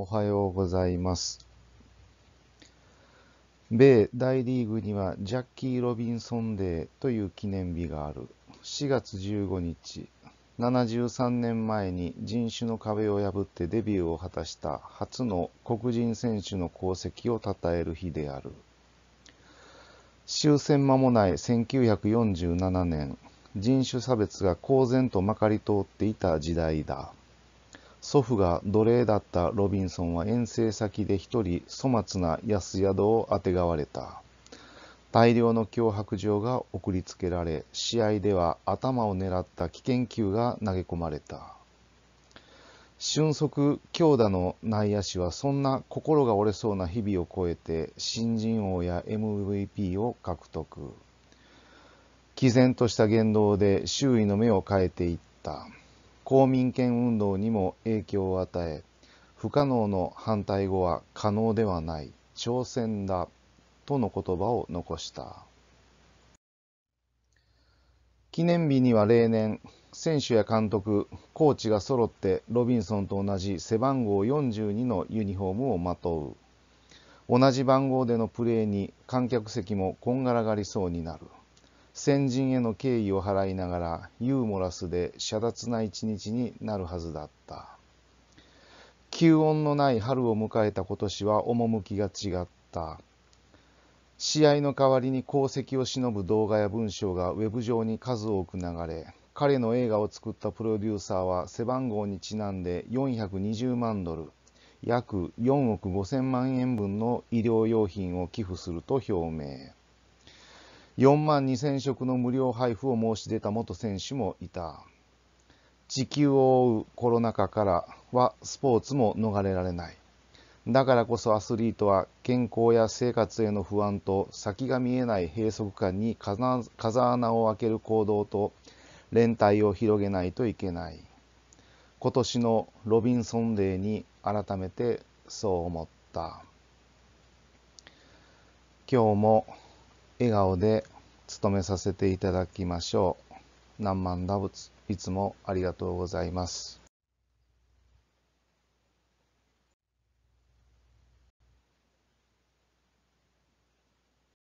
おはようございます。米大リーグにはジャッキー・ロビンソンデーという記念日がある。4月15日、73年前に人種の壁を破ってデビューを果たした初の黒人選手の功績を称える日である。終戦間もない1947年、人種差別が公然とまかり通っていた時代だ。祖父が奴隷だったロビンソンは遠征先で一人粗末な安宿をあてがわれた。大量の脅迫状が送りつけられ、試合では頭を狙った危険球が投げ込まれた。俊足強打の内野手はそんな心が折れそうな日々を超えて新人王や MVP を獲得。毅然とした言動で周囲の目を変えていった。公民権運動にも影響を与え不可能の反対語は可能ではない挑戦だとの言葉を残した記念日には例年選手や監督コーチが揃ってロビンソンと同じ背番号42のユニフォームをまとう同じ番号でのプレーに観客席もこんがらがりそうになる先人への敬意を払いながらユーモラスで遮奪な一日になるはずだった。吸音のない春を迎えた今年は趣が違った。試合の代わりに功績をのぶ動画や文章がウェブ上に数多く流れ、彼の映画を作ったプロデューサーは背番号にちなんで420万ドル、約4億5000万円分の医療用品を寄付すると表明。4万2000食の無料配布を申し出た元選手もいた。地球を追うコロナ禍からはスポーツも逃れられない。だからこそアスリートは健康や生活への不安と先が見えない閉塞感に風穴を開ける行動と連帯を広げないといけない。今年のロビンソンデーに改めてそう思った。今日も笑顔で務めさせていただきましょう。南蛮打仏、いつもありがとうございます。